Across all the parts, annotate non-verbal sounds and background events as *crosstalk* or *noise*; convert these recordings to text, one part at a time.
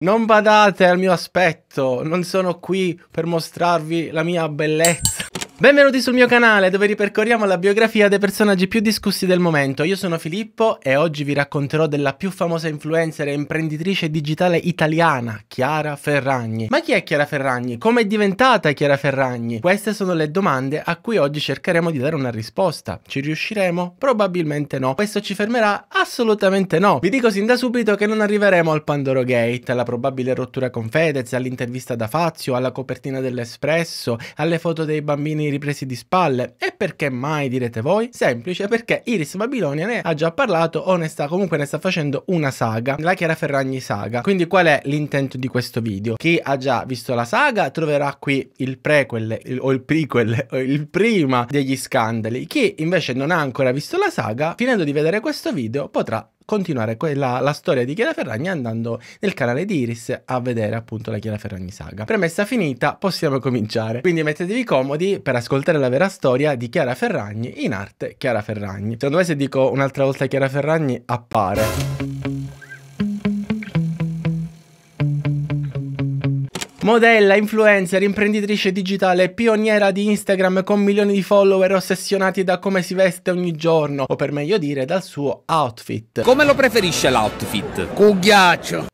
Non badate al mio aspetto, non sono qui per mostrarvi la mia bellezza. Benvenuti sul mio canale dove ripercorriamo la biografia dei personaggi più discussi del momento. Io sono Filippo e oggi vi racconterò della più famosa influencer e imprenditrice digitale italiana, Chiara Ferragni. Ma chi è Chiara Ferragni? Come è diventata Chiara Ferragni? Queste sono le domande a cui oggi cercheremo di dare una risposta. Ci riusciremo? Probabilmente no. Questo ci fermerà? Assolutamente no. Vi dico sin da subito che non arriveremo al Pandoro Gate, alla probabile rottura con Fedez, all'intervista da Fazio, alla copertina dell'Espresso, alle foto dei bambini ripresi di spalle. E perché mai direte voi? Semplice perché Iris Babilonia ne ha già parlato o ne sta comunque ne sta facendo una saga, la Chiara Ferragni saga. Quindi qual è l'intento di questo video? Chi ha già visto la saga troverà qui il prequel il, o il prequel o il prima degli scandali. Chi invece non ha ancora visto la saga, finendo di vedere questo video potrà continuare quella, la storia di Chiara Ferragni andando nel canale di Iris a vedere appunto la Chiara Ferragni saga. Premessa finita, possiamo cominciare. Quindi mettetevi comodi per ascoltare la vera storia di Chiara Ferragni in arte Chiara Ferragni. Secondo me se dico un'altra volta Chiara Ferragni appare. Modella, influencer, imprenditrice digitale, pioniera di Instagram con milioni di follower ossessionati da come si veste ogni giorno, o per meglio dire dal suo outfit. Come lo preferisce l'outfit? Cughiaccio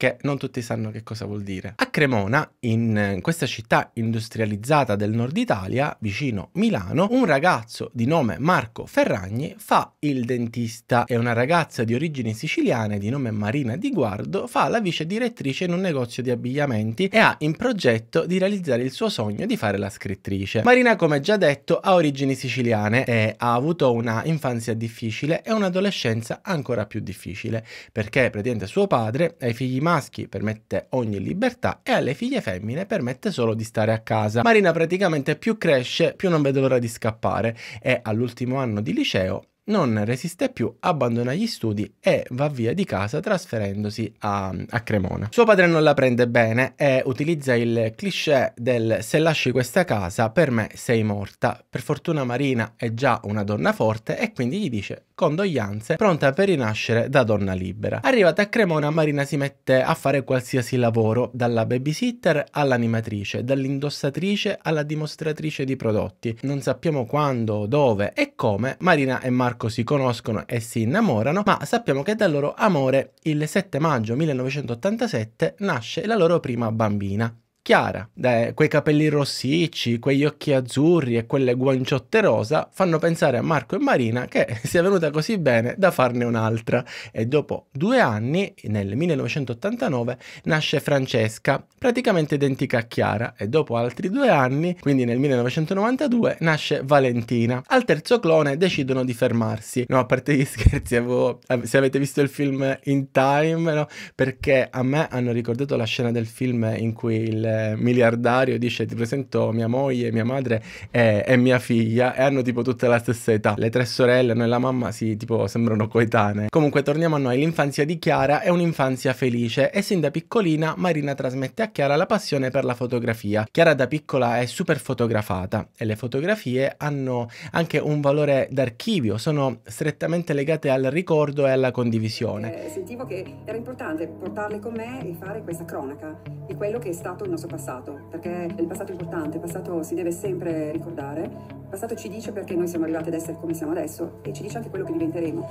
che non tutti sanno che cosa vuol dire. A Cremona, in questa città industrializzata del nord Italia, vicino Milano, un ragazzo di nome Marco Ferragni fa il dentista e una ragazza di origini siciliane di nome Marina Di Guardo fa la vice direttrice in un negozio di abbigliamenti e ha in progetto di realizzare il suo sogno di fare la scrittrice. Marina, come già detto, ha origini siciliane e ha avuto una infanzia difficile e un'adolescenza ancora più difficile, perché praticamente suo padre ai figli maschi permette ogni libertà e alle figlie femmine permette solo di stare a casa. Marina praticamente più cresce più non vede l'ora di scappare e all'ultimo anno di liceo non resiste più, abbandona gli studi e va via di casa trasferendosi a, a, Cremona. Suo padre non la prende bene e utilizza il cliché del se lasci questa casa per me sei morta. Per fortuna Marina è già una donna forte e quindi gli dice condoglianze pronta per rinascere da donna libera. Arrivata a Cremona Marina si mette a fare qualsiasi lavoro dalla babysitter all'animatrice, dall'indossatrice alla dimostratrice di prodotti. Non sappiamo quando, dove e come Marina e Marco Sacco si conoscono e si innamorano, ma sappiamo che dal loro amore il 7 maggio 1987 nasce la loro prima bambina chiara. Eh, quei capelli rossicci, quegli occhi azzurri e quelle guanciotte rosa fanno pensare a Marco e Marina che *laughs* sia venuta così bene da farne un'altra. E dopo due anni, nel 1989, nasce Francesca, praticamente identica a Chiara, e dopo altri due anni, quindi nel 1992, nasce Valentina. Al terzo clone decidono di fermarsi. No, a parte gli *laughs* scherzi, avevo, se avete visto il film In Time, no? perché a me hanno ricordato la scena del film in cui il miliardario dice ti presento mia moglie, mia madre e, e, mia figlia e hanno tipo tutte la stessa età. Le tre sorelle, noi e la mamma si sì, tipo sembrano coetanee. Comunque torniamo a noi, l'infanzia di Chiara è un'infanzia felice e sin da piccolina Marina trasmette a Chiara la passione per la fotografia. Chiara da piccola è super fotografata e le fotografie hanno anche un valore d'archivio, sono strettamente legate al ricordo e alla condivisione. Eh, sentivo che era importante portarle con me e fare questa cronaca di quello che è stato il nostro nostro passato, perché il passato è importante, il passato si deve sempre ricordare, il passato ci dice perché noi siamo arrivati ad essere come siamo adesso e ci dice anche quello che diventeremo.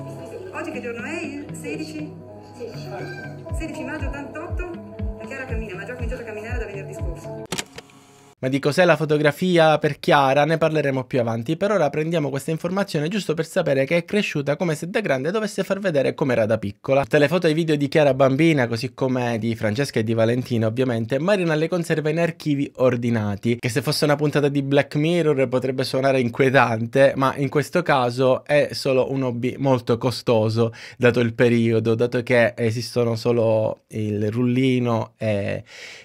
Oggi che giorno è? Il 16? 16 maggio 88? La Chiara cammina, ma già cominciato a camminare. Ma di cos'è la fotografia per Chiara ne parleremo più avanti, per ora prendiamo questa informazione giusto per sapere che è cresciuta come se da grande dovesse far vedere com'era da piccola. Tutte le foto e i video di Chiara bambina, così come di Francesca e di Valentina ovviamente, Marina le conserva in archivi ordinati, che se fosse una puntata di Black Mirror potrebbe suonare inquietante, ma in questo caso è solo un hobby molto costoso, dato il periodo, dato che esistono solo il rullino e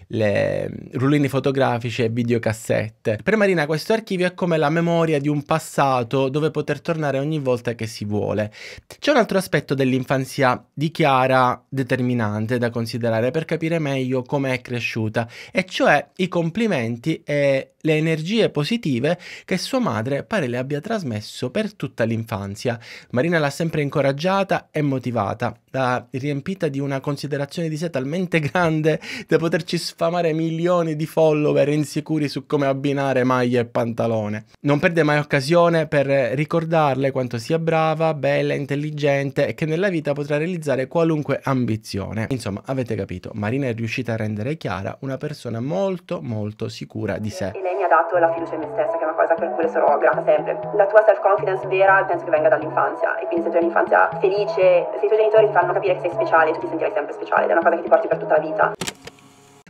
le mm, rullini fotografici e video videocassette. Per Marina questo archivio è come la memoria di un passato dove poter tornare ogni volta che si vuole. C'è un altro aspetto dell'infanzia di Chiara determinante da considerare per capire meglio come è cresciuta, e cioè i complimenti e le energie positive che sua madre pare le abbia trasmesso per tutta l'infanzia. Marina l'ha sempre incoraggiata e motivata, l'ha riempita di una considerazione di sé talmente grande da poterci sfamare milioni di follower insicuri su come abbinare maglia e pantalone. Non perde mai occasione per ricordarle quanto sia brava, bella, intelligente e che nella vita potrà realizzare qualunque ambizione. Insomma, avete capito, Marina è riuscita a rendere chiara una persona molto molto sicura di sé mi ha dato la fiducia in me stessa, che è una cosa per cui le sarò grata sempre. La tua self-confidence vera penso che venga dall'infanzia e quindi se tu hai un'infanzia felice, se i tuoi genitori ti fanno capire che sei speciale, tu ti sentirai sempre speciale ed è una cosa che ti porti per tutta la vita.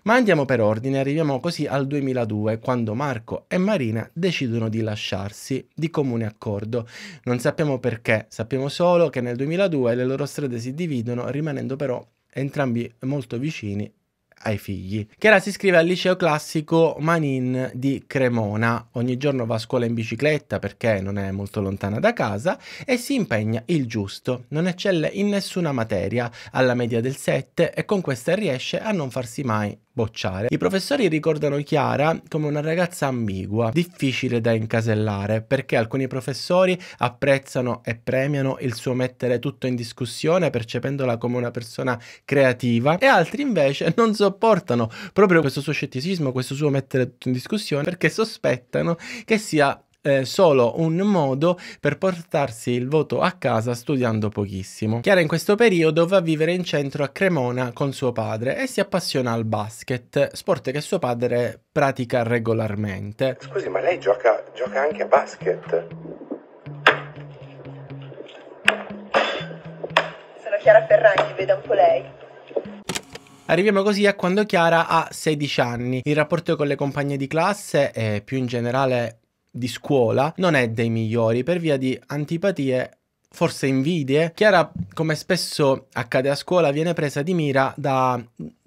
Ma andiamo per ordine, arriviamo così al 2002, quando Marco e Marina decidono di lasciarsi di comune accordo. Non sappiamo perché, sappiamo solo che nel 2002 le loro strade si dividono, rimanendo però entrambi molto vicini ai figli. Chiara si iscrive al liceo classico Manin di Cremona, ogni giorno va a scuola in bicicletta perché non è molto lontana da casa e si impegna il giusto, non eccelle in nessuna materia, alla media del 7 e con questa riesce a non farsi mai bocciare. I professori ricordano Chiara come una ragazza ambigua, difficile da incasellare, perché alcuni professori apprezzano e premiano il suo mettere tutto in discussione percependola come una persona creativa e altri invece non sopportano proprio questo suo scetticismo, questo suo mettere tutto in discussione perché sospettano che sia eh, solo un modo per portarsi il voto a casa studiando pochissimo. Chiara in questo periodo va a vivere in centro a Cremona con suo padre e si appassiona al basket, sport che suo padre pratica regolarmente. Scusi, ma lei gioca, gioca anche a basket? Sono Chiara Ferragni, veda un po' lei. Arriviamo così a quando Chiara ha 16 anni. Il rapporto con le compagne di classe e più in generale di scuola non è dei migliori per via di antipatie forse invidie. Chiara, come spesso accade a scuola, viene presa di mira da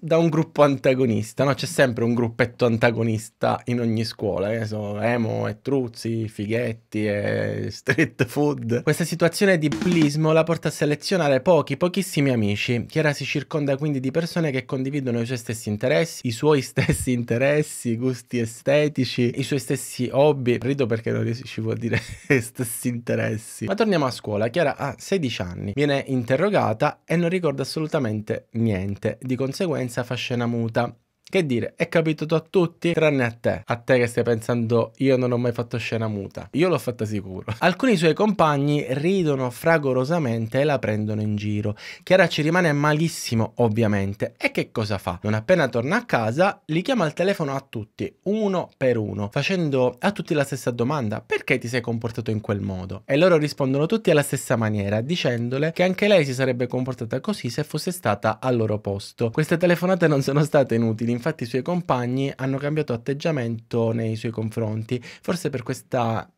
da un gruppo antagonista, no? C'è sempre un gruppetto antagonista in ogni scuola, che eh? so, Emo e Truzzi, Fighetti e Street Food. Questa situazione di plismo la porta a selezionare pochi, pochissimi amici. Chiara si circonda quindi di persone che condividono i suoi stessi interessi, i suoi *laughs* stessi interessi, gusti estetici, i suoi stessi hobby. Rido perché non riuscivo a dire *laughs* stessi interessi. Ma torniamo a scuola. Chiara ha 16 anni, viene interrogata e non ricorda assolutamente niente. Di conseguenza senza fascina muta. Che dire, è capitato a tutti tranne a te, a te che stai pensando io non ho mai fatto scena muta, io l'ho fatta sicuro. *laughs* Alcuni suoi compagni ridono fragorosamente e la prendono in giro. Chiara ci rimane malissimo ovviamente e che cosa fa? Non appena torna a casa li chiama al telefono a tutti, uno per uno, facendo a tutti la stessa domanda, perché ti sei comportato in quel modo? E loro rispondono tutti alla stessa maniera, dicendole che anche lei si sarebbe comportata così se fosse stata al loro posto. Queste telefonate non sono state inutili infatti i suoi compagni hanno cambiato atteggiamento nei suoi confronti, forse per questa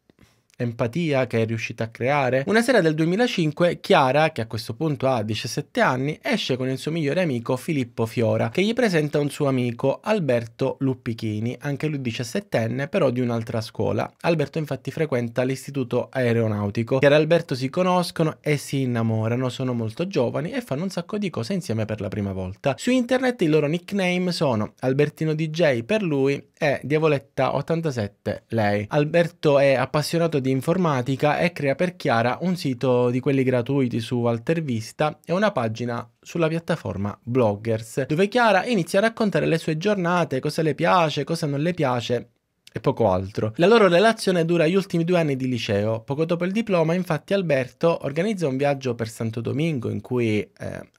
empatia che è riuscita a creare. Una sera del 2005 Chiara, che a questo punto ha 17 anni, esce con il suo migliore amico Filippo Fiora, che gli presenta un suo amico Alberto Luppichini, anche lui 17enne, però di un'altra scuola. Alberto infatti frequenta l'istituto aeronautico. Chiara e Alberto si conoscono e si innamorano, sono molto giovani e fanno un sacco di cose insieme per la prima volta. Su internet i loro nickname sono Albertino DJ per lui e Diavoletta87 lei. Alberto è appassionato di di informatica e crea per Chiara un sito di quelli gratuiti su Altervista e una pagina sulla piattaforma Bloggers, dove Chiara inizia a raccontare le sue giornate, cosa le piace, cosa non le piace e poco altro. La loro relazione dura gli ultimi due anni di liceo. Poco dopo il diploma, infatti, Alberto organizza un viaggio per Santo Domingo in cui eh,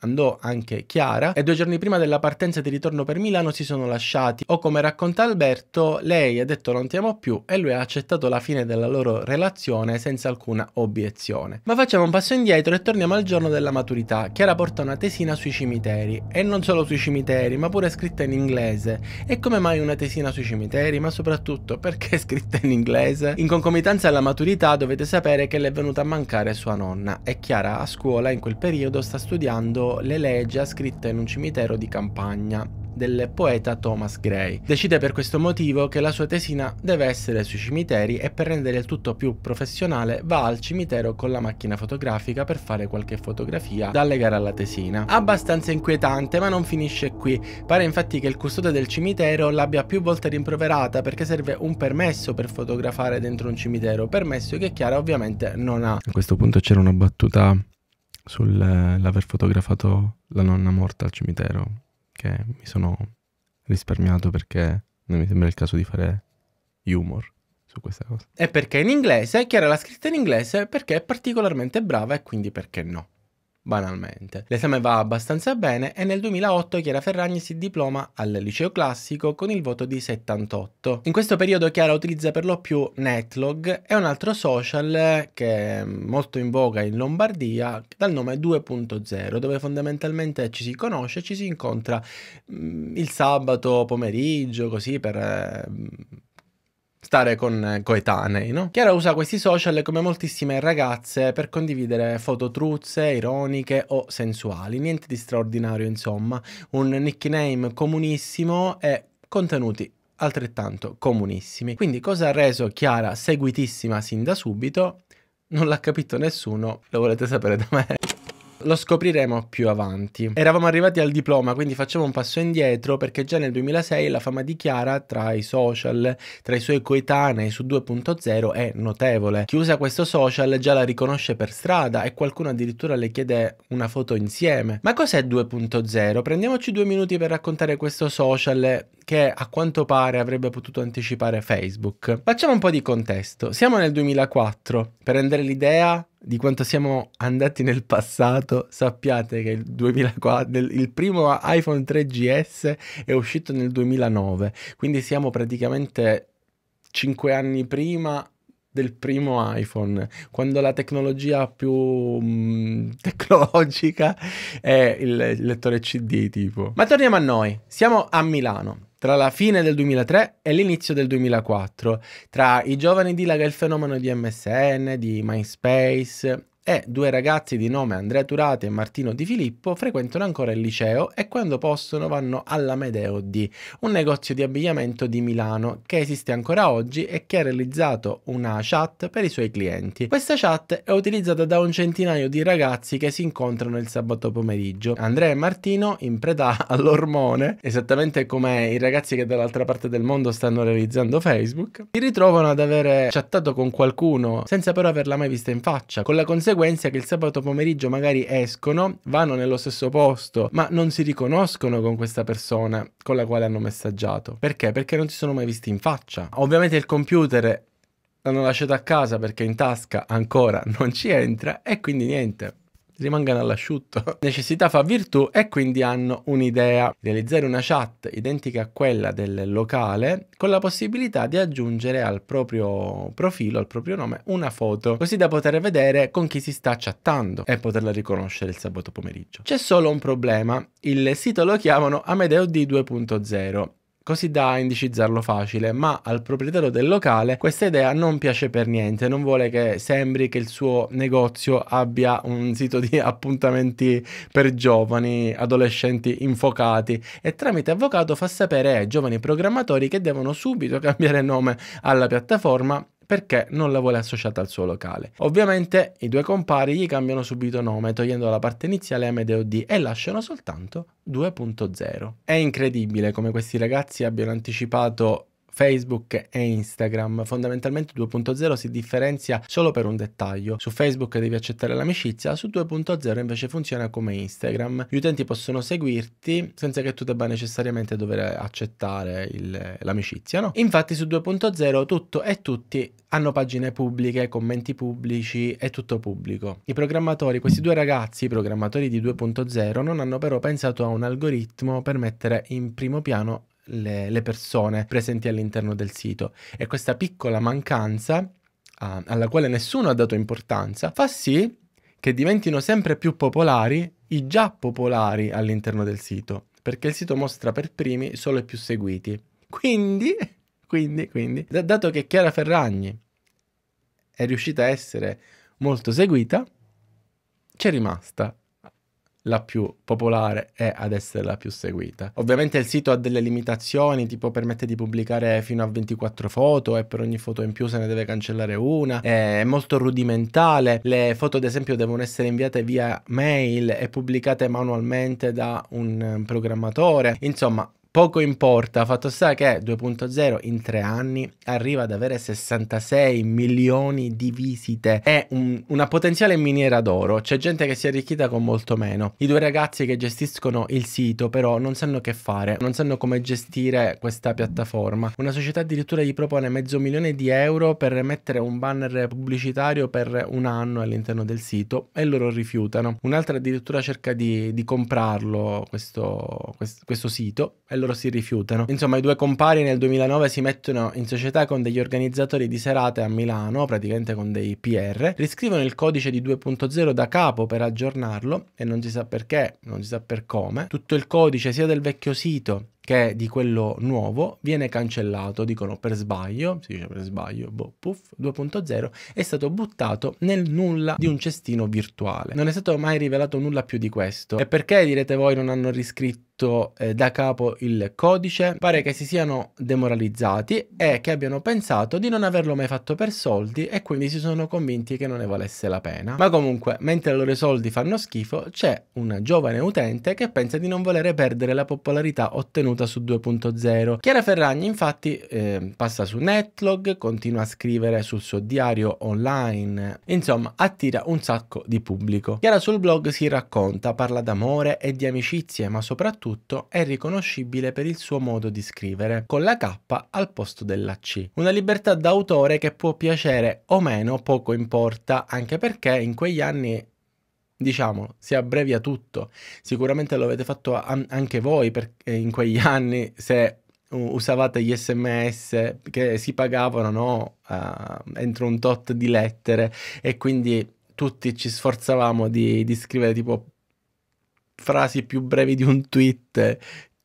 andò anche Chiara e due giorni prima della partenza di ritorno per Milano si sono lasciati. O come racconta Alberto, lei ha detto non ti amo più e lui ha accettato la fine della loro relazione senza alcuna obiezione. Ma facciamo un passo indietro e torniamo al giorno della maturità. Chiara porta una tesina sui cimiteri e non solo sui cimiteri, ma pure scritta in inglese. E come mai una tesina sui cimiteri, ma soprattutto soprattutto perché è scritta in inglese. In concomitanza alla maturità dovete sapere che le è venuta a mancare sua nonna È Chiara a scuola in quel periodo sta studiando le leggi scritte in un cimitero di campagna del poeta Thomas Gray. Decide per questo motivo che la sua tesina deve essere sui cimiteri e per rendere il tutto più professionale va al cimitero con la macchina fotografica per fare qualche fotografia da allegare alla tesina. Abbastanza inquietante ma non finisce qui, pare infatti che il custode del cimitero l'abbia più volte rimproverata perché serve serve un permesso per fotografare dentro un cimitero, permesso che Chiara ovviamente non ha. A questo punto c'era una battuta sull'aver eh, fotografato la nonna morta al cimitero, che mi sono risparmiato perché non mi sembra il caso di fare humor su questa cosa. E perché in inglese, Chiara l'ha scritta in inglese perché è particolarmente brava e quindi perché no banalmente. L'esame va abbastanza bene e nel 2008 Chiara Ferragni si diploma al liceo classico con il voto di 78. In questo periodo Chiara utilizza per lo più Netlog e un altro social che è molto in voga in Lombardia dal nome 2.0 dove fondamentalmente ci si conosce, ci si incontra mh, mm, il sabato pomeriggio così per... Eh, stare con eh, coetanei, no? Chiara usa questi social come moltissime ragazze per condividere foto truzze, ironiche o sensuali, niente di straordinario insomma, un nickname comunissimo e contenuti altrettanto comunissimi. Quindi cosa ha reso Chiara seguitissima sin da subito? Non l'ha capito nessuno, lo volete sapere da me. Lo scopriremo più avanti. Eravamo arrivati al diploma, quindi facciamo un passo indietro perché già nel 2006 la fama di Chiara tra i social, tra i suoi coetanei su 2.0 è notevole. Chi usa questo social già la riconosce per strada e qualcuno addirittura le chiede una foto insieme. Ma cos'è 2.0? Prendiamoci due minuti per raccontare questo social che a quanto pare avrebbe potuto anticipare Facebook. Facciamo un po' di contesto. Siamo nel 2004. Per rendere l'idea di quanto siamo andati nel passato, sappiate che il, 2004, il primo iPhone 3GS è uscito nel 2009, quindi siamo praticamente 5 anni prima del primo iPhone, quando la tecnologia più mh, mm, *laughs* tecnologica è il lettore CD tipo. Ma torniamo a noi, siamo a Milano tra la fine del 2003 e l'inizio del 2004. Tra i giovani dilaga il fenomeno di MSN, di MySpace e due ragazzi di nome Andrea Turati e Martino Di Filippo frequentano ancora il liceo e quando possono vanno all'Amedeo D, un negozio di abbigliamento di Milano che esiste ancora oggi e che ha realizzato una chat per i suoi clienti. Questa chat è utilizzata da un centinaio di ragazzi che si incontrano il sabato pomeriggio. Andrea e Martino, in preda *laughs* all'ormone, esattamente come i ragazzi che dall'altra parte del mondo stanno realizzando Facebook, si ritrovano ad avere chattato con qualcuno senza però averla mai vista in faccia, con la conseguenza conseguenza è che il sabato pomeriggio magari escono, vanno nello stesso posto, ma non si riconoscono con questa persona con la quale hanno messaggiato. Perché? Perché non si sono mai visti in faccia. Ovviamente il computer l'hanno lasciato a casa perché in tasca ancora non ci entra e quindi niente rimangano all'asciutto. *laughs* Necessità fa virtù e quindi hanno un'idea. Realizzare una chat identica a quella del locale con la possibilità di aggiungere al proprio profilo, al proprio nome, una foto, così da poter vedere con chi si sta chattando e poterla riconoscere il sabato pomeriggio. C'è solo un problema, il sito lo chiamano Amedeo D2.0 così da indicizzarlo facile, ma al proprietario del locale questa idea non piace per niente, non vuole che sembri che il suo negozio abbia un sito di *laughs* appuntamenti per giovani, adolescenti infocati e tramite avvocato fa sapere ai giovani programmatori che devono subito *laughs* cambiare nome alla piattaforma perché non la vuole associata al suo locale. Ovviamente i due compari gli cambiano subito nome, togliendo la parte iniziale a D e lasciano soltanto 2.0. È incredibile come questi ragazzi abbiano anticipato Facebook e Instagram. Fondamentalmente 2.0 si differenzia solo per un dettaglio. Su Facebook devi accettare l'amicizia, su 2.0 invece funziona come Instagram. Gli utenti possono seguirti senza che tu debba necessariamente dover accettare l'amicizia, no? Infatti su 2.0 tutto e tutti hanno pagine pubbliche, commenti pubblici, è tutto pubblico. I programmatori, questi due ragazzi, i programmatori di 2.0, non hanno però pensato a un algoritmo per mettere in primo piano le, le persone presenti all'interno del sito e questa piccola mancanza uh, alla quale nessuno ha dato importanza fa sì che diventino sempre più popolari i già popolari all'interno del sito, perché il sito mostra per primi solo i più seguiti. Quindi, quindi, quindi, dato che Chiara Ferragni è riuscita a essere molto seguita, c'è rimasta la più popolare e ad essere la più seguita. Ovviamente il sito ha delle limitazioni, tipo permette di pubblicare fino a 24 foto e per ogni foto in più se ne deve cancellare una, è molto rudimentale, le foto ad esempio devono essere inviate via mail e pubblicate manualmente da un eh, programmatore, insomma Poco importa, fatto sta che 2.0 in tre anni arriva ad avere 66 milioni di visite. È un, una potenziale miniera d'oro. C'è gente che si è arricchita con molto meno. I due ragazzi che gestiscono il sito, però, non sanno che fare, non sanno come gestire questa piattaforma. Una società addirittura gli propone mezzo milione di euro per mettere un banner pubblicitario per un anno all'interno del sito e loro rifiutano. Un'altra addirittura cerca di, di comprarlo questo, questo, questo sito e loro si rifiutano. Insomma, i due compari nel 2009 si mettono in società con degli organizzatori di serate a Milano, praticamente con dei PR, riscrivono il codice di 2.0 da capo per aggiornarlo e non si sa perché, non si sa per come. Tutto il codice sia del vecchio sito che di quello nuovo viene cancellato, dicono per sbaglio, si dice per sbaglio, boh, puff, 2.0, è stato buttato nel nulla di un cestino virtuale. Non è stato mai rivelato nulla più di questo. E perché direte voi non hanno riscritto riletto eh, da capo il codice, pare che si siano demoralizzati e che abbiano pensato di non averlo mai fatto per soldi e quindi si sono convinti che non ne valesse la pena. Ma comunque, mentre i loro soldi fanno schifo, c'è un giovane utente che pensa di non volere perdere la popolarità ottenuta su 2.0. Chiara Ferragni infatti eh, passa su Netlog, continua a scrivere sul suo diario online, insomma attira un sacco di pubblico. Chiara sul blog si racconta, parla d'amore e di amicizie, ma soprattutto soprattutto è riconoscibile per il suo modo di scrivere, con la K al posto della C. Una libertà d'autore che può piacere o meno poco importa, anche perché in quegli anni diciamo, si abbrevia tutto. Sicuramente lo avete fatto anche voi per, in quegli anni se usavate gli sms che si pagavano no? uh, entro un tot di lettere e quindi tutti ci sforzavamo di, di scrivere tipo frasi più brevi di un tweet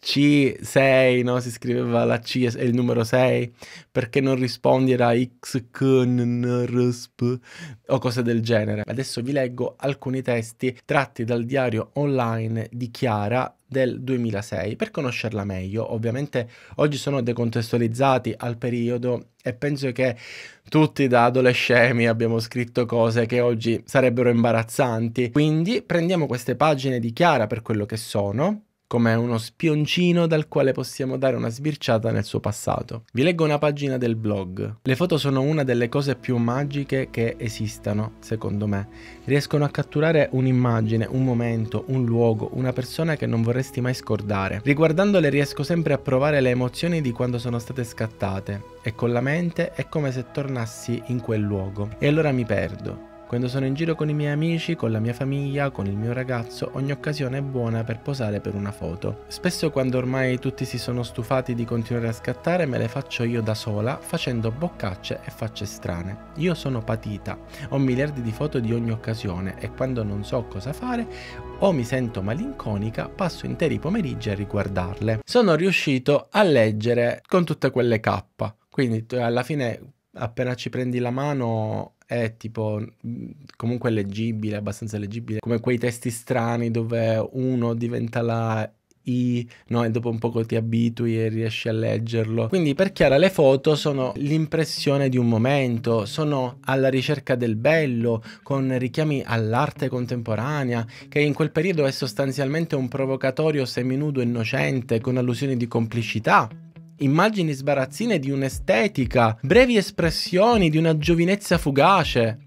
c6, no? Si scriveva la C e il numero 6. Perché non rispondi era sp, o cose del genere. Adesso vi leggo alcuni testi tratti dal diario online di Chiara del 2006 per conoscerla meglio. Ovviamente oggi sono decontestualizzati al periodo e penso che tutti da adolescemi abbiamo scritto cose che oggi sarebbero imbarazzanti. Quindi prendiamo queste pagine di Chiara per quello che sono come uno spioncino dal quale possiamo dare una sbirciata nel suo passato. Vi leggo una pagina del blog. Le foto sono una delle cose più magiche che esistano, secondo me. Riescono a catturare un'immagine, un momento, un luogo, una persona che non vorresti mai scordare. Riguardandole riesco sempre a provare le emozioni di quando sono state scattate e con la mente è come se tornassi in quel luogo e allora mi perdo. Quando sono in giro con i miei amici, con la mia famiglia, con il mio ragazzo, ogni occasione è buona per posare per una foto. Spesso quando ormai tutti si sono stufati di continuare a scattare me le faccio io da sola facendo boccacce e facce strane. Io sono patita, ho miliardi di foto di ogni occasione e quando non so cosa fare o mi sento malinconica passo interi pomeriggi a riguardarle. Sono riuscito a leggere con tutte quelle K. Quindi alla fine appena ci prendi la mano è tipo comunque leggibile, abbastanza leggibile, come quei testi strani dove uno diventa la I, no, e dopo un poco ti abitui e riesci a leggerlo. Quindi per Chiara le foto sono l'impressione di un momento, sono alla ricerca del bello, con richiami all'arte contemporanea, che in quel periodo è sostanzialmente un provocatorio seminudo innocente, con allusioni di complicità immagini sbarazzine di un'estetica, brevi espressioni di una giovinezza fugace.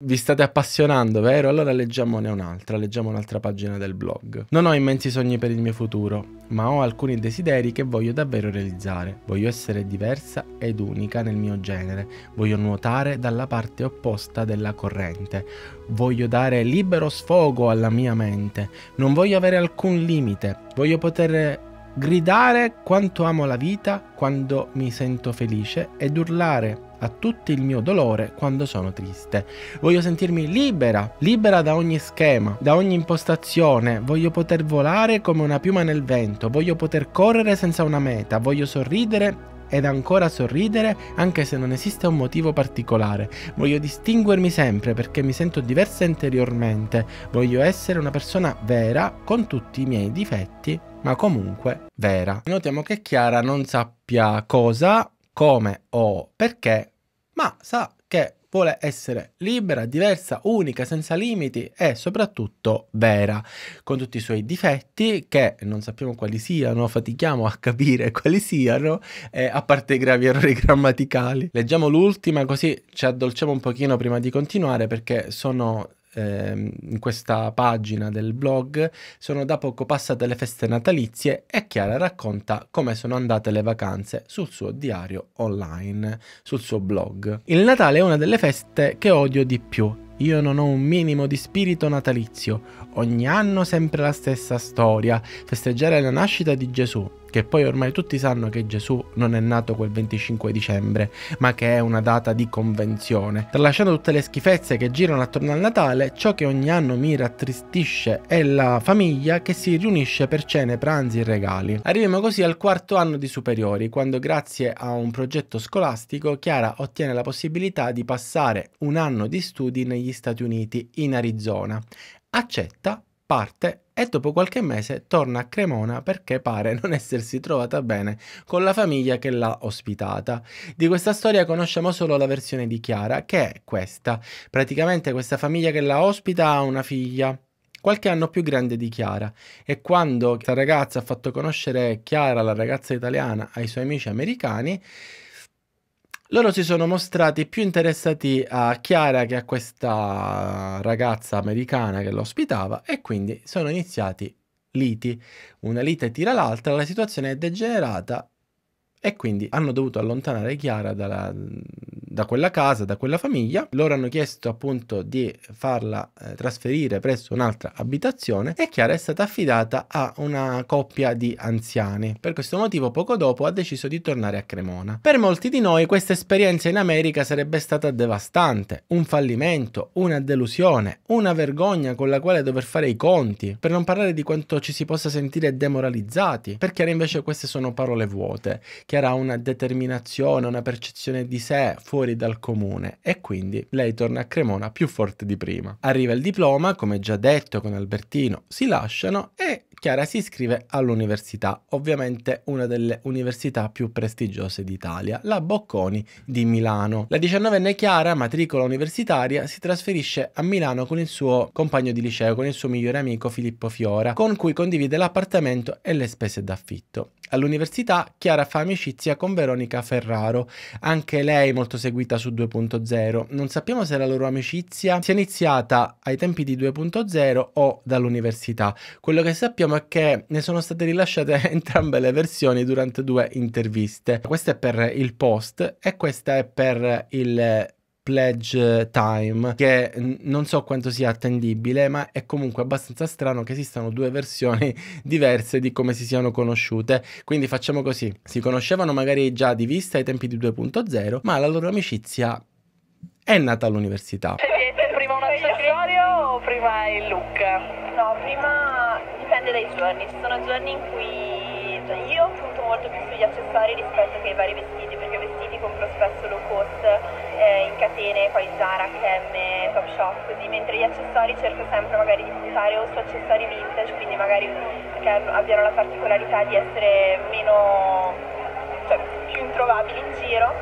Vi state appassionando, vero? Allora leggiamone un'altra, leggiamo un'altra pagina del blog. Non ho immensi sogni per il mio futuro, ma ho alcuni desideri che voglio davvero realizzare. Voglio essere diversa ed unica nel mio genere, voglio nuotare dalla parte opposta della corrente, voglio dare libero sfogo alla mia mente, non voglio avere alcun limite, voglio poter gridare quanto amo la vita quando mi sento felice ed urlare a tutti il mio dolore quando sono triste. Voglio sentirmi libera, libera da ogni schema, da ogni impostazione, voglio poter volare come una piuma nel vento, voglio poter correre senza una meta, voglio sorridere ed ancora sorridere anche se non esiste un motivo particolare. Voglio distinguermi sempre perché mi sento diversa interiormente, voglio essere una persona vera con tutti i miei difetti, ma comunque vera. Notiamo che Chiara non sappia cosa, come o perché, ma sa vuole essere libera, diversa, unica, senza limiti e soprattutto vera, con tutti i suoi difetti che non sappiamo quali siano, fatichiamo a capire *laughs* quali siano, eh, a parte i gravi errori grammaticali. Leggiamo l'ultima così ci addolciamo un pochino prima di continuare perché sono ehm, in questa pagina del blog sono da poco passate le feste natalizie e Chiara racconta come sono andate le vacanze sul suo diario online, sul suo blog. Il Natale è una delle feste che odio di più. Io non ho un minimo di spirito natalizio, ogni anno sempre la stessa storia, festeggiare la nascita di Gesù, che poi ormai tutti sanno che Gesù non è nato quel 25 dicembre, ma che è una data di convenzione. Tralasciando tutte le schifezze che girano attorno al Natale, ciò che ogni anno mi rattristisce è la famiglia che si riunisce per cene, pranzi e regali. Arriviamo così al quarto anno di superiori, quando grazie a un progetto scolastico Chiara ottiene la possibilità di passare un anno di studi negli Stati Uniti, in Arizona, accetta, parte e dopo qualche mese torna a Cremona perché pare non essersi trovata bene con la famiglia che l'ha ospitata. Di questa storia conosciamo solo la versione di Chiara, che è questa. Praticamente questa famiglia che la ospita ha una figlia qualche anno più grande di Chiara e quando questa ragazza ha fatto conoscere Chiara, la ragazza italiana, ai suoi amici americani, loro si sono mostrati più interessati a Chiara che a questa ragazza americana che lo ospitava e quindi sono iniziati liti. Una lite tira l'altra, la situazione è degenerata e quindi hanno dovuto allontanare Chiara dalla, da quella casa, da quella famiglia. Loro hanno chiesto appunto di farla eh, trasferire presso un'altra abitazione e Chiara è stata affidata a una coppia di anziani. Per questo motivo poco dopo ha deciso di tornare a Cremona. Per molti di noi questa esperienza in America sarebbe stata devastante, un fallimento, una delusione, una vergogna con la quale dover fare i conti, per non parlare di quanto ci si possa sentire demoralizzati. Per Chiara invece queste sono parole vuote. Chiara ha una determinazione, una percezione di sé fuori liberi dal comune e quindi lei torna a Cremona più forte di prima. Arriva il diploma, come già detto con Albertino, si lasciano e Chiara si iscrive all'università, ovviamente una delle università più prestigiose d'Italia, la Bocconi di Milano. La diciannovenne Chiara, matricola universitaria, si trasferisce a Milano con il suo compagno di liceo, con il suo migliore amico Filippo Fiora, con cui condivide l'appartamento e le spese d'affitto. All'università Chiara fa amicizia con Veronica Ferraro, anche lei molto seguita proseguita su 2.0. Non sappiamo se la loro amicizia sia iniziata ai tempi di 2.0 o dall'università. Quello che sappiamo è che ne sono state rilasciate *laughs* entrambe le versioni durante due interviste. Questa è per il post e questa è per il pledge eh, time che non so quanto sia attendibile ma è comunque abbastanza strano che esistano due versioni *laughs* diverse di come si siano conosciute quindi facciamo così si conoscevano magari già di vista ai tempi di 2.0 ma la loro amicizia è nata all'università eh, eh, prima un accessorio o prima il look? no prima dipende dai giorni ci sono giorni in cui cioè, io molto più sugli accessori rispetto che ai vari vestiti, perché vestiti compro spesso low cost eh, in catene, poi Zara, H&M, Topshop, così, mentre gli accessori cerco sempre magari di puntare o su accessori vintage, quindi magari che abbiano la particolarità di essere meno, cioè, più introvabili in giro,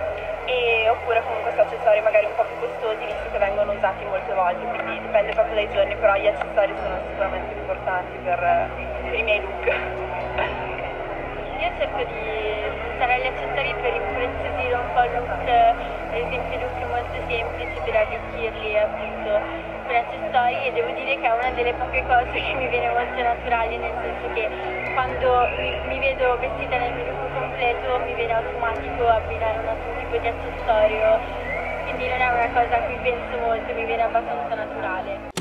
e, oppure comunque su accessori magari un po' più costosi, visto che vengono usati molte volte, quindi dipende proprio dai giorni, però gli accessori sono sicuramente importanti per, per i miei look io cerco di mostrare agli accessori per impreziosire un po' il look, ad esempio look molto semplici per arricchirli appunto con accessori e devo dire che è una delle poche cose che mi viene molto naturale nel senso che quando mi, mi vedo vestita nel mio look completo mi viene automatico abbinare un altro tipo di accessorio quindi non è una cosa a cui penso molto, mi viene abbastanza naturale.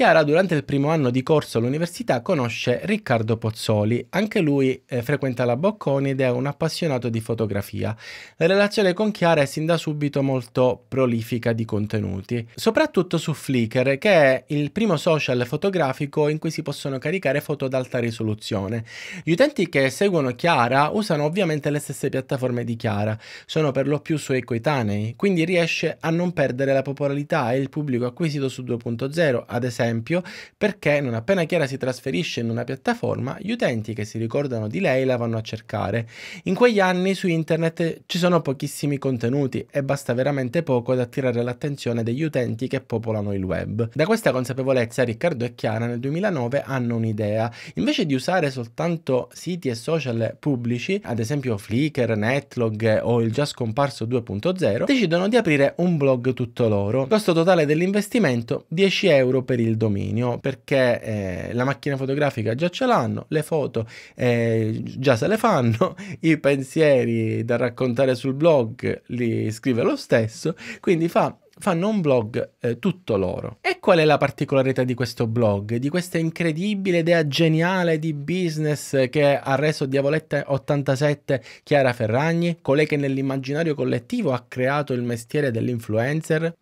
Chiara durante il primo anno di corso all'università conosce Riccardo Pozzoli, anche lui eh, frequenta la Bocconi ed è un appassionato di fotografia. La relazione con Chiara è sin da subito molto prolifica di contenuti, soprattutto su Flickr che è il primo social fotografico in cui si possono caricare foto ad alta risoluzione. Gli utenti che seguono Chiara usano ovviamente le stesse piattaforme di Chiara, sono per lo più suoi coetanei, quindi riesce a non perdere la popolarità e il pubblico acquisito su 2.0, ad esempio esempio, perché non appena Chiara si trasferisce in una piattaforma, gli utenti che si ricordano di lei la vanno a cercare. In quegli anni su internet ci sono pochissimi contenuti e basta veramente poco ad attirare l'attenzione degli utenti che popolano il web. Da questa consapevolezza Riccardo e Chiara nel 2009 hanno un'idea. Invece di usare soltanto siti e social pubblici, ad esempio Flickr, Netlog o il già scomparso 2.0, decidono di aprire un blog tutto loro. Costo totale dell'investimento 10 euro per il dominio perché eh, la macchina fotografica già ce l'hanno, le foto eh, già se le fanno, *laughs* i pensieri da raccontare sul blog li scrive lo stesso, quindi fa fanno un blog eh, tutto loro. E qual è la particolarità di questo blog, di questa incredibile idea geniale di business che ha reso Diavoletta 87 Chiara Ferragni, colei che nell'immaginario collettivo ha creato il mestiere dell'influencer?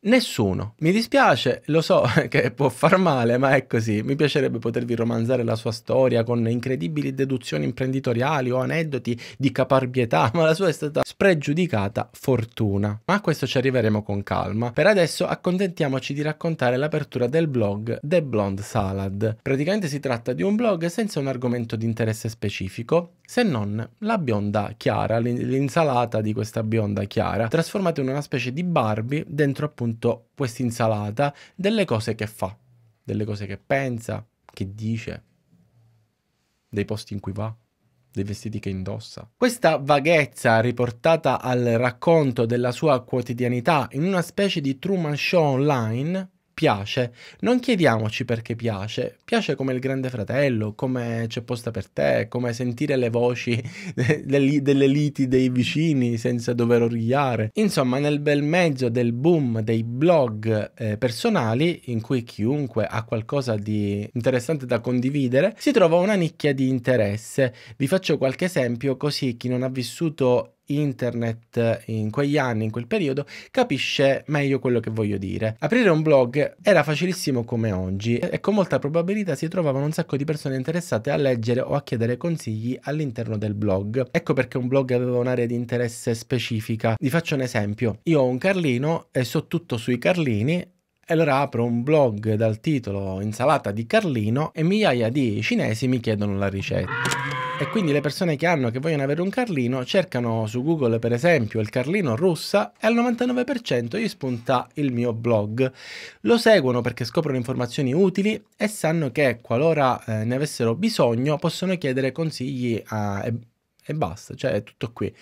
Nessuno. Mi dispiace, lo so *laughs* che può far male, ma è così. Mi piacerebbe potervi romanzare la sua storia con incredibili deduzioni imprenditoriali o aneddoti di caparbietà, *laughs* ma la sua è stata spregiudicata fortuna. Ma a questo ci arriveremo con calma. Per adesso accontentiamoci di raccontare l'apertura del blog The Blonde Salad. Praticamente si tratta di un blog senza un argomento di interesse specifico, se non la bionda chiara, l'insalata di questa bionda chiara, trasformata in una specie di Barbie dentro appunto appunto questa insalata delle cose che fa, delle cose che pensa, che dice, dei posti in cui va dei vestiti che indossa. Questa vaghezza riportata al racconto della sua quotidianità in una specie di Truman Show online piace, non chiediamoci perché piace, piace come il Grande Fratello, come c'è posta per te, come sentire le voci *laughs* delle, liti dei vicini senza dover origliare. Insomma, nel bel mezzo del boom dei blog eh, personali, in cui chiunque ha qualcosa di interessante da condividere, si trova una nicchia di interesse. Vi faccio qualche esempio così chi non ha vissuto internet in quegli anni, in quel periodo, capisce meglio quello che voglio dire. Aprire un blog era facilissimo come oggi e con molta probabilità si trovavano un sacco di persone interessate a leggere o a chiedere consigli all'interno del blog. Ecco perché un blog aveva un'area di interesse specifica. Vi faccio un esempio. Io ho un Carlino e so tutto sui Carlini e allora apro un blog dal titolo Insalata di Carlino e migliaia di cinesi mi chiedono la ricetta. E quindi le persone che hanno, che vogliono avere un Carlino, cercano su Google per esempio il Carlino russa e al 99% gli spunta il mio blog. Lo seguono perché scoprono informazioni utili e sanno che qualora eh, ne avessero bisogno possono chiedere consigli a, e basta, cioè è tutto qui.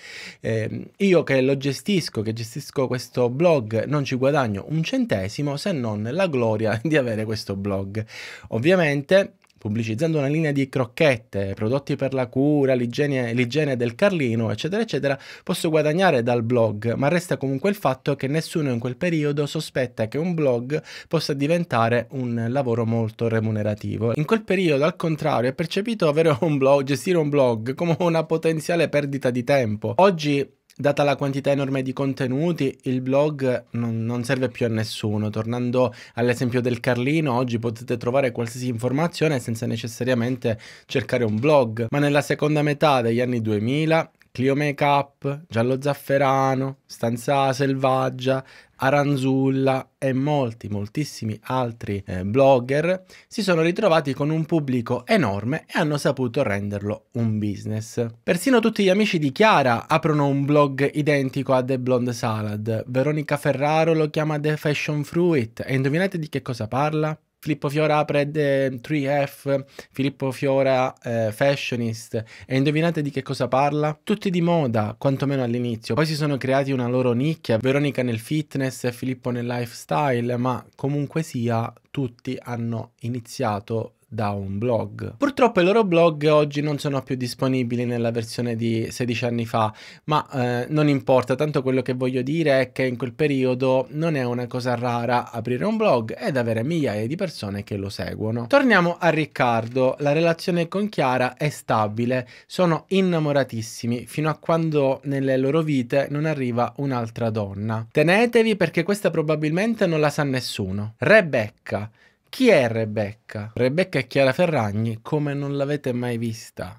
Eh, io che lo gestisco, che gestisco questo blog, non ci guadagno un centesimo se non la gloria *laughs* di avere questo blog. Ovviamente pubblicizzando una linea di crocchette, prodotti per la cura, l'igiene, l'igiene del Carlino, eccetera, eccetera, posso guadagnare dal blog, ma resta comunque il fatto che nessuno in quel periodo sospetta che un blog possa diventare un lavoro molto remunerativo. In quel periodo, al contrario, è percepito avere un blog, gestire un blog come una potenziale perdita di tempo. Oggi data la quantità enorme di contenuti, il blog non, non, serve più a nessuno. Tornando all'esempio del Carlino, oggi potete trovare qualsiasi informazione senza necessariamente cercare un blog, ma nella seconda metà degli anni 2000 Clio Makeup, Giallo Zafferano, Stanza Selvaggia, Aranzulla e molti, moltissimi altri eh, blogger si sono ritrovati con un pubblico enorme e hanno saputo renderlo un business. Persino tutti gli amici di Chiara aprono un blog identico a The Blonde Salad. Veronica Ferraro lo chiama The Fashion Fruit e indovinate di che cosa parla? Filippo Fiora apre 3F, ehm, Filippo Fiora eh, Fashionist e indovinate di che cosa parla? Tutti di moda, quantomeno all'inizio, poi si sono creati una loro nicchia, Veronica nel fitness e Filippo nel lifestyle, ma comunque sia tutti hanno iniziato da un blog. Purtroppo i loro blog oggi non sono più disponibili nella versione di 16 anni fa, ma eh, non importa, tanto quello che voglio dire è che in quel periodo non è una cosa rara aprire un blog ed avere migliaia di persone che lo seguono. Torniamo a Riccardo, la relazione con Chiara è stabile, sono innamoratissimi fino a quando nelle loro vite non arriva un'altra donna. Tenetevi perché questa probabilmente non la sa nessuno. Rebecca chi è Rebecca? Rebecca è Chiara Ferragni come non l'avete mai vista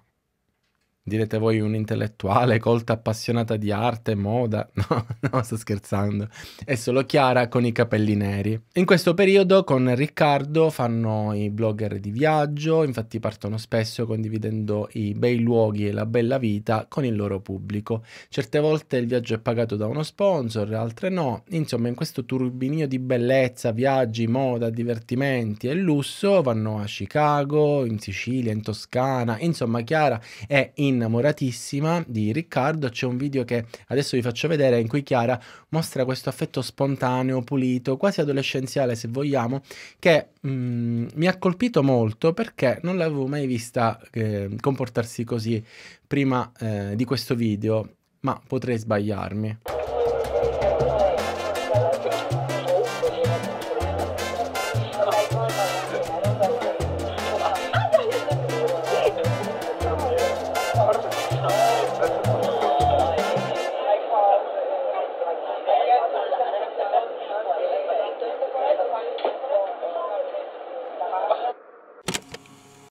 direte voi un intellettuale, colta appassionata di arte, moda. *laughs* No, no, sto scherzando. È solo Chiara con i capelli neri. In questo periodo con Riccardo fanno i blogger di viaggio, infatti partono spesso condividendo i bei luoghi e la bella vita con il loro pubblico. Certe volte il viaggio è pagato da uno sponsor, altre no. Insomma, in questo turbinio di bellezza, viaggi, moda, divertimenti e lusso vanno a Chicago, in Sicilia, in Toscana. Insomma, Chiara è in innamoratissima di Riccardo. C'è un video che adesso vi faccio vedere in cui Chiara mostra questo affetto spontaneo, pulito, quasi adolescenziale se vogliamo, che mh, mm, mi ha colpito molto perché non l'avevo mai vista eh, comportarsi così prima eh, di questo video, ma potrei sbagliarmi.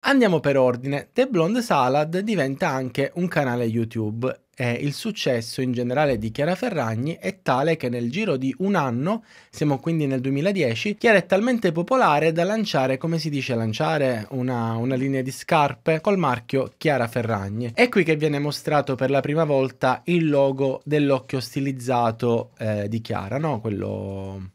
Andiamo per ordine, The Blonde Salad diventa anche un canale YouTube e il successo in generale di Chiara Ferragni è tale che nel giro di un anno, siamo quindi nel 2010, Chiara è talmente popolare da lanciare, come si dice, lanciare una, una linea di scarpe col marchio Chiara Ferragni. È qui che viene mostrato per la prima volta il logo dell'occhio stilizzato eh, di Chiara, no? Quello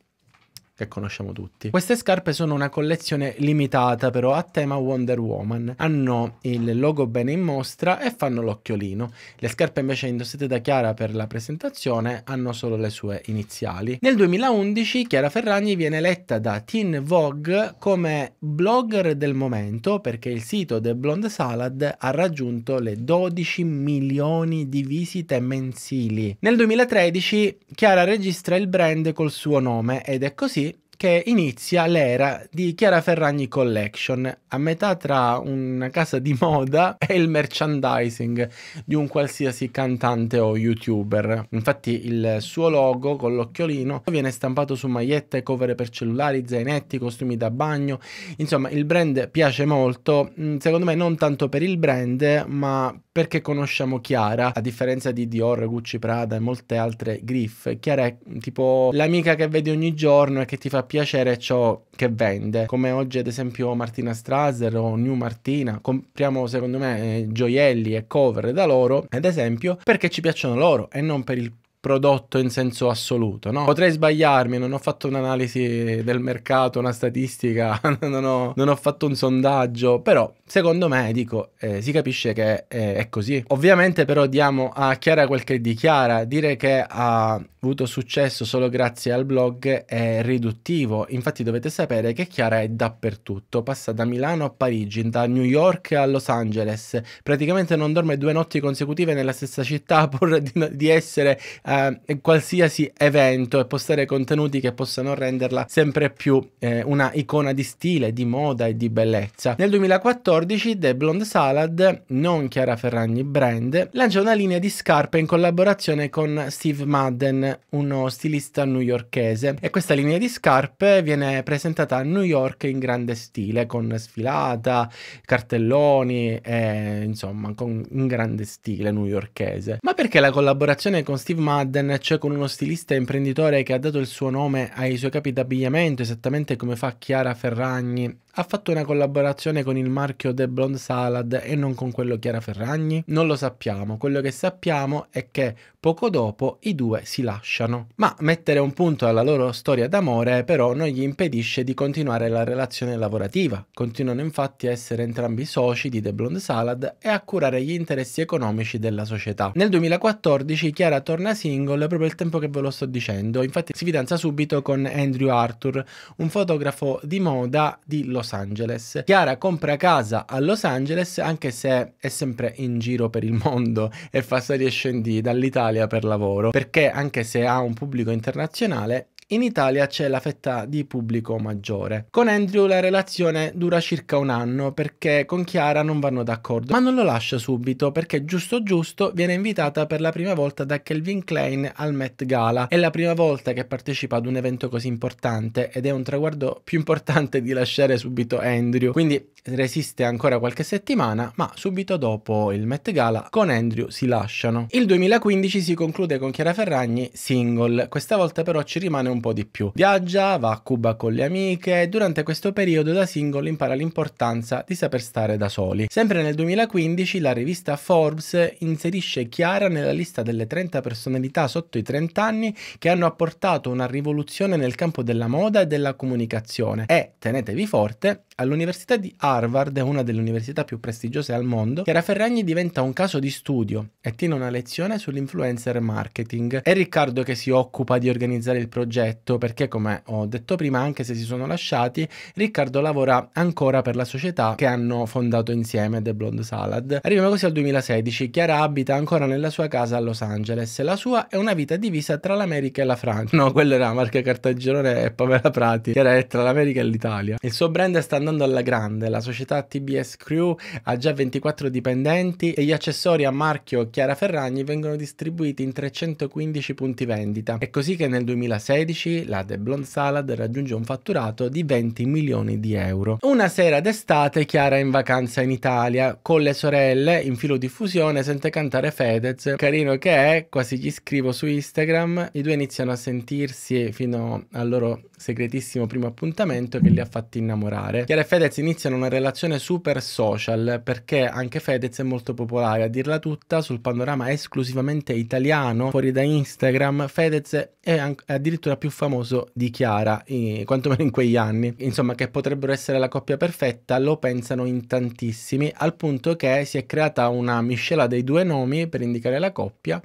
che conosciamo tutti. Queste scarpe sono una collezione limitata però a tema Wonder Woman. Hanno il logo bene in mostra e fanno l'occhiolino. Le scarpe invece indossate da Chiara per la presentazione hanno solo le sue iniziali. Nel 2011 Chiara Ferragni viene eletta da Teen Vogue come blogger del momento perché il sito The Blonde Salad ha raggiunto le 12 milioni di visite mensili. Nel 2013 Chiara registra il brand col suo nome ed è così che inizia l'era di Chiara Ferragni Collection, a metà tra una casa di moda *laughs* e il merchandising di un qualsiasi cantante o youtuber. Infatti il suo logo con l'occhiolino viene stampato su magliette, cover per cellulari, zainetti, costumi da bagno, insomma il brand piace molto, mm, secondo me non tanto per il brand ma perché conosciamo Chiara, a differenza di Dior, Gucci, Prada e molte altre griffe, Chiara è tipo l'amica che vedi ogni giorno e che ti fa piacere ciò che vende, come oggi ad esempio Martina Straser o New Martina, compriamo secondo me eh, gioielli e cover da loro, ad esempio, perché ci piacciono loro e non per il prodotto in senso assoluto. No? Potrei sbagliarmi, non ho fatto un'analisi del mercato, una statistica, *laughs* non, ho, non, ho, fatto un sondaggio, però secondo me dico, eh, si capisce che eh, è così. Ovviamente però diamo a Chiara quel che dichiara, dire che ha avuto successo solo grazie al blog è riduttivo, infatti dovete sapere che Chiara è dappertutto, passa da Milano a Parigi, da New York a Los Angeles, praticamente non dorme due notti consecutive nella stessa città *laughs* pur di, di essere eh, eh, qualsiasi evento e postare contenuti che possano renderla sempre più eh, una icona di stile, di moda e di bellezza. Nel 2014 The Blonde Salad, non Chiara Ferragni brand, lancia una linea di scarpe in collaborazione con Steve Madden, uno stilista newyorkese. e questa linea di scarpe viene presentata a New York in grande stile con sfilata, cartelloni e insomma con un grande stile newyorkese. Ma perché la collaborazione con Steve Madden Madden c'è con uno stilista e imprenditore che ha dato il suo nome ai suoi capi d'abbigliamento, esattamente come fa Chiara Ferragni ha fatto una collaborazione con il marchio The Blonde Salad e non con quello Chiara Ferragni? Non lo sappiamo, quello che sappiamo è che poco dopo i due si lasciano. Ma mettere un punto alla loro storia d'amore però non gli impedisce di continuare la relazione lavorativa. Continuano infatti a essere entrambi soci di The Blonde Salad e a curare gli interessi economici della società. Nel 2014 Chiara torna single proprio il tempo che ve lo sto dicendo, infatti si fidanza subito con Andrew Arthur, un fotografo di moda di Los Los Angeles. Chiara compra casa a Los Angeles anche se è sempre in giro per il mondo e fa sali e scendi dall'Italia per lavoro perché anche se ha un pubblico internazionale in Italia c'è la fetta di pubblico maggiore. Con Andrew la relazione dura circa un anno perché con Chiara non vanno d'accordo, ma non lo lascia subito perché giusto giusto viene invitata per la prima volta da Kelvin Klein al Met Gala. È la prima volta che partecipa ad un evento così importante ed è un traguardo più importante di lasciare subito Andrew. Quindi resiste ancora qualche settimana, ma subito dopo il Met Gala con Andrew si lasciano. Il 2015 si conclude con Chiara Ferragni single, questa volta però ci rimane un po' di più. Viaggia, va a Cuba con le amiche e durante questo periodo da singolo impara l'importanza di saper stare da soli. Sempre nel 2015 la rivista Forbes inserisce Chiara nella lista delle 30 personalità sotto i 30 anni che hanno apportato una rivoluzione nel campo della moda e della comunicazione e, tenetevi forte, all'Università di Harvard, una delle università più prestigiose al mondo, Chiara Ferragni diventa un caso di studio e tiene una lezione sull'influencer marketing. È Riccardo che si occupa di organizzare il progetto diretto perché come ho detto prima anche se si sono lasciati Riccardo lavora ancora per la società che hanno fondato insieme The Blonde Salad. Arriviamo così al 2016, Chiara abita ancora nella sua casa a Los Angeles, la sua è una vita divisa tra l'America e la Francia, no quello era Marca Cartagirone e Povera Prati, che era tra l'America e l'Italia. Il suo brand sta andando alla grande, la società TBS Crew ha già 24 dipendenti e gli accessori a marchio Chiara Ferragni vengono distribuiti in 315 punti vendita. È così che nel 2016 2013 la The Blonde Salad raggiunge un fatturato di 20 milioni di euro. Una sera d'estate Chiara è in vacanza in Italia con le sorelle in filo diffusione sente cantare Fedez. Carino che è, quasi gli scrivo su Instagram. I due iniziano a sentirsi fino al loro segretissimo primo appuntamento che li ha fatti innamorare. Chiara e Fedez iniziano una relazione super social perché anche Fedez è molto popolare, a dirla tutta sul panorama esclusivamente italiano, fuori da Instagram, Fedez è addirittura più famoso di Chiara, eh, quantomeno in quegli anni. Insomma che potrebbero essere la coppia perfetta, lo pensano in tantissimi, al punto che si è creata una miscela dei due nomi per indicare la coppia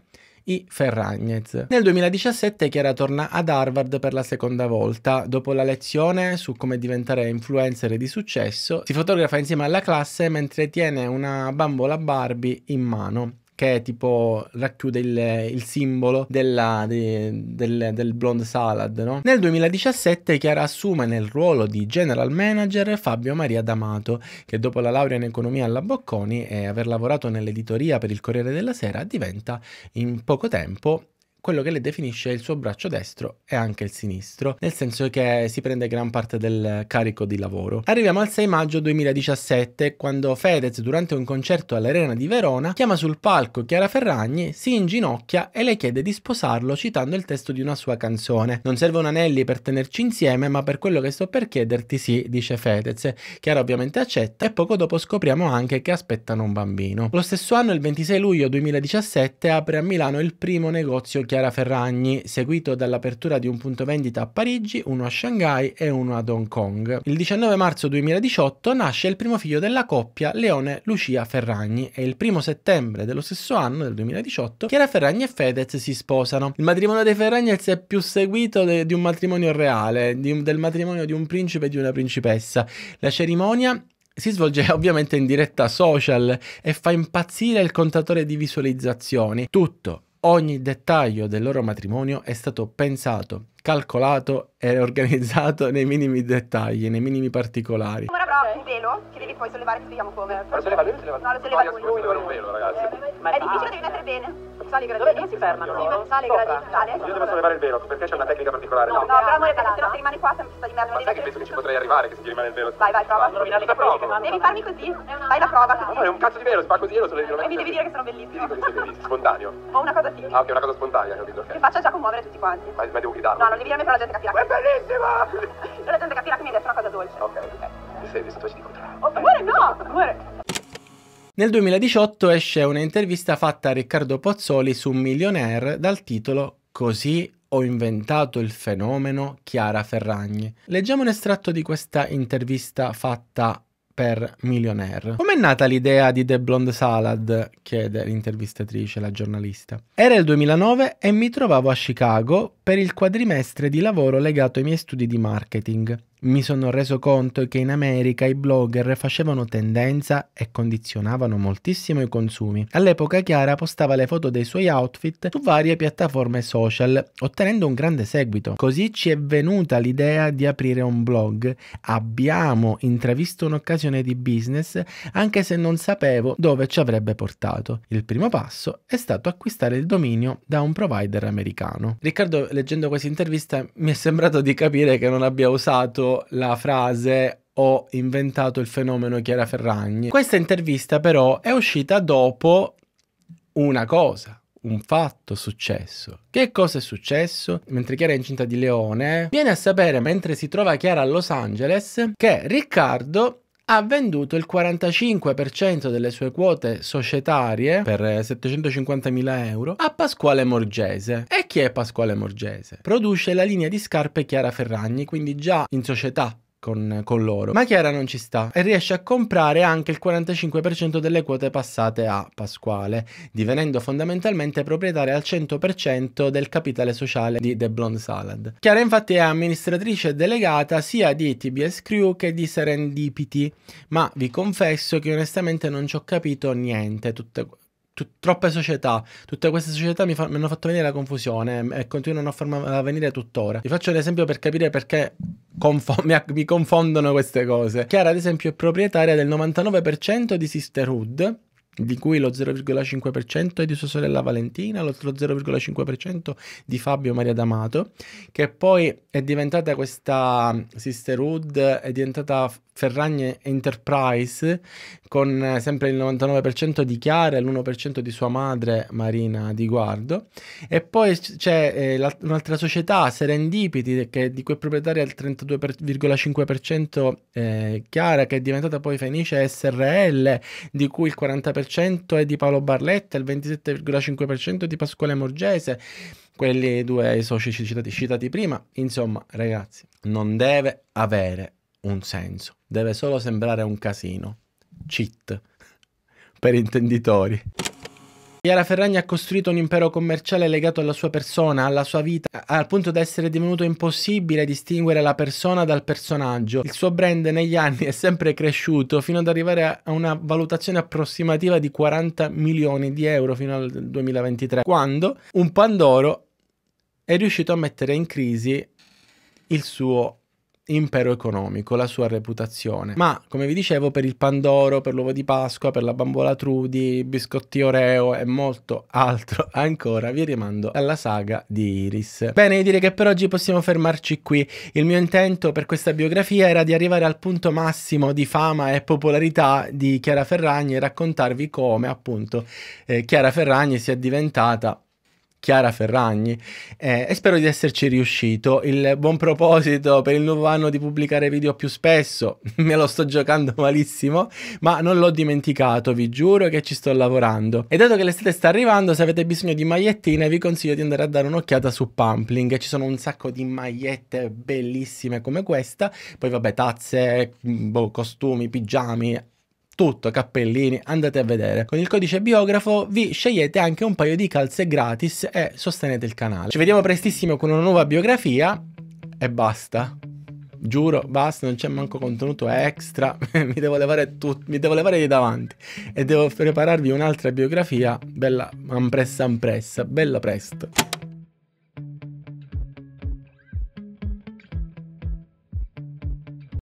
i Ferragnez. Nel 2017 Chiara torna ad Harvard per la seconda volta. Dopo la lezione su come diventare influencer di successo, si fotografa insieme alla classe mentre tiene una bambola Barbie in mano che tipo racchiude il, il simbolo della, de, del, del, Blonde Salad. No? Nel 2017 Chiara assume nel ruolo di general manager Fabio Maria D'Amato, che dopo la laurea in economia alla Bocconi e aver lavorato nell'editoria per il Corriere della Sera diventa in poco tempo quello che le definisce il suo braccio destro e anche il sinistro, nel senso che si prende gran parte del carico di lavoro. Arriviamo al 6 maggio 2017, quando Fedez, durante un concerto all'Arena di Verona, chiama sul palco Chiara Ferragni, si inginocchia e le chiede di sposarlo citando il testo di una sua canzone. Non servono anelli per tenerci insieme, ma per quello che sto per chiederti sì, dice Fedez. Chiara ovviamente accetta e poco dopo scopriamo anche che aspettano un bambino. Lo stesso anno, il 26 luglio 2017, apre a Milano il primo negozio Chiara Chiara Ferragni, seguito dall'apertura di un punto vendita a Parigi, uno a Shanghai e uno ad Hong Kong. Il 19 marzo 2018 nasce il primo figlio della coppia Leone Lucia Ferragni e il primo settembre dello stesso anno, del 2018, Chiara Ferragni e Fedez si sposano. Il matrimonio dei Ferragni è più seguito de- di un matrimonio reale, di- del matrimonio di un principe e di una principessa. La cerimonia si svolge *laughs* ovviamente in diretta social e fa impazzire il contatore di visualizzazioni. Tutto Ogni dettaglio del loro matrimonio è stato pensato, calcolato e organizzato nei minimi dettagli, nei minimi particolari un velo che devi poi sollevare, ti spieghiamo come. Ma lo solleva lui o solleva No, lo solleva lui. No, solleva un velo, ragazzi. Eh, ma è difficile, devi mettere bene. Sali i gradini. Dove si fermano? Sali i Io devo sollevare il velo, perché c'è una tecnica particolare. No, no, però amore, perché se no ti rimane qua, sempre sta di merda. Ma sai che penso che ci potrei arrivare, che se ti rimane il velo. Vai, vai, prova. Devi farmi così, fai la prova così. Ma è un cazzo di velo, si fa così e lo sollevi. E mi devi dire che sono bellissimo. Spontaneo. O una cosa simile. Ah, ok, una cosa spontanea, capito. Che faccia già commuovere tutti quanti. Ma devo gridarlo. No, non devi dire a me, però la gente capirà. È bellissima! *laughs* La gente capirà che mi hai detto una cosa dolce. Ok sarebbe stato incontrarlo. amore, no! Amore. Nel 2018 esce un'intervista fatta a Riccardo Pozzoli su Millionaire dal titolo Così ho inventato il fenomeno Chiara Ferragni. Leggiamo un estratto di questa intervista fatta per Millionaire. Com'è nata l'idea di The Blonde Salad? chiede l'intervistatrice, la giornalista. Era il 2009 e mi trovavo a Chicago per il quadrimestre di lavoro legato ai miei studi di marketing mi sono reso conto che in America i blogger facevano tendenza e condizionavano moltissimo i consumi. All'epoca Chiara postava le foto dei suoi outfit su varie piattaforme social, ottenendo un grande seguito. Così ci è venuta l'idea di aprire un blog. Abbiamo intravisto un'occasione di business, anche se non sapevo dove ci avrebbe portato. Il primo passo è stato acquistare il dominio da un provider americano. Riccardo, leggendo questa intervista, mi è sembrato di capire che non abbia usato la frase ho inventato il fenomeno Chiara Ferragni. Questa intervista però è uscita dopo una cosa, un fatto successo. Che cosa è successo? Mentre Chiara è incinta di Leone, viene a sapere mentre si trova Chiara a Los Angeles che Riccardo ha venduto il 45% delle sue quote societarie per 750.000 eh, euro a Pasquale Morgese. E chi è Pasquale Morgese? Produce la linea di scarpe Chiara Ferragni, quindi già in società con, con loro. Ma Chiara non ci sta e riesce a comprare anche il 45% delle quote passate a Pasquale, divenendo fondamentalmente proprietaria al 100% del capitale sociale di The Blonde Salad. Chiara infatti è amministratrice delegata sia di TBS Crew che di Serendipity, ma vi confesso che onestamente non ci ho capito niente tutte troppe società, tutte queste società mi, fa mi hanno fatto venire la confusione e continuano a farmi venire tuttora. Vi faccio un esempio per capire perché confo *laughs* mi, mi confondono queste cose. Chiara, ad esempio, è proprietaria del 99% di Sisterhood, di cui lo 0,5% è di sua sorella Valentina, lo 0,5% di Fabio Maria D'Amato, che poi è diventata questa sisterhood, è diventata Ferragne Enterprise con eh, sempre il 99% di Chiara e l'1% di sua madre Marina Di Guardo e poi c'è eh, un'altra società Serendipity che di cui è proprietaria il 32,5% eh, Chiara che è diventata poi Fenice SRL di cui il 40% è di Paolo Barletta il 27,5% di Pasquale Morgese quelli due soci citati, citati prima insomma ragazzi non deve avere un senso, deve solo sembrare un casino. Cheat. *laughs* per intenditori. Chiara Ferragni ha costruito un impero commerciale legato alla sua persona, alla sua vita, al punto da essere divenuto impossibile distinguere la persona dal personaggio. Il suo brand negli anni è sempre cresciuto fino ad arrivare a una valutazione approssimativa di 40 milioni di euro fino al 2023, quando un Pandoro è riuscito a mettere in crisi il suo impero economico, la sua reputazione. Ma, come vi dicevo, per il Pandoro, per l'uovo di Pasqua, per la bambola Trudi, i biscotti Oreo e molto altro *laughs* ancora, vi rimando alla saga di Iris. Bene, direi che per oggi possiamo fermarci qui. Il mio intento per questa biografia era di arrivare al punto massimo di fama e popolarità di Chiara Ferragni e raccontarvi come, appunto, eh, Chiara Ferragni sia diventata Chiara Ferragni eh, e spero di esserci riuscito. Il buon proposito per il nuovo anno di pubblicare video più spesso, *laughs* me lo sto giocando malissimo, ma non l'ho dimenticato, vi giuro che ci sto lavorando. E dato che l'estate sta arrivando, se avete bisogno di magliettine vi consiglio di andare a dare un'occhiata su Pumpling, ci sono un sacco di magliette bellissime come questa, poi vabbè tazze, mm, boh, costumi, pigiami, tutto, cappellini, andate a vedere. Con il codice biografo vi scegliete anche un paio di calze gratis e sostenete il canale. Ci vediamo prestissimo con una nuova biografia e basta. Giuro, basta, non c'è manco contenuto extra, *laughs* mi, devo levare tut- mi devo levare di davanti e devo prepararvi un'altra biografia bella ampressa ampressa, bella presto.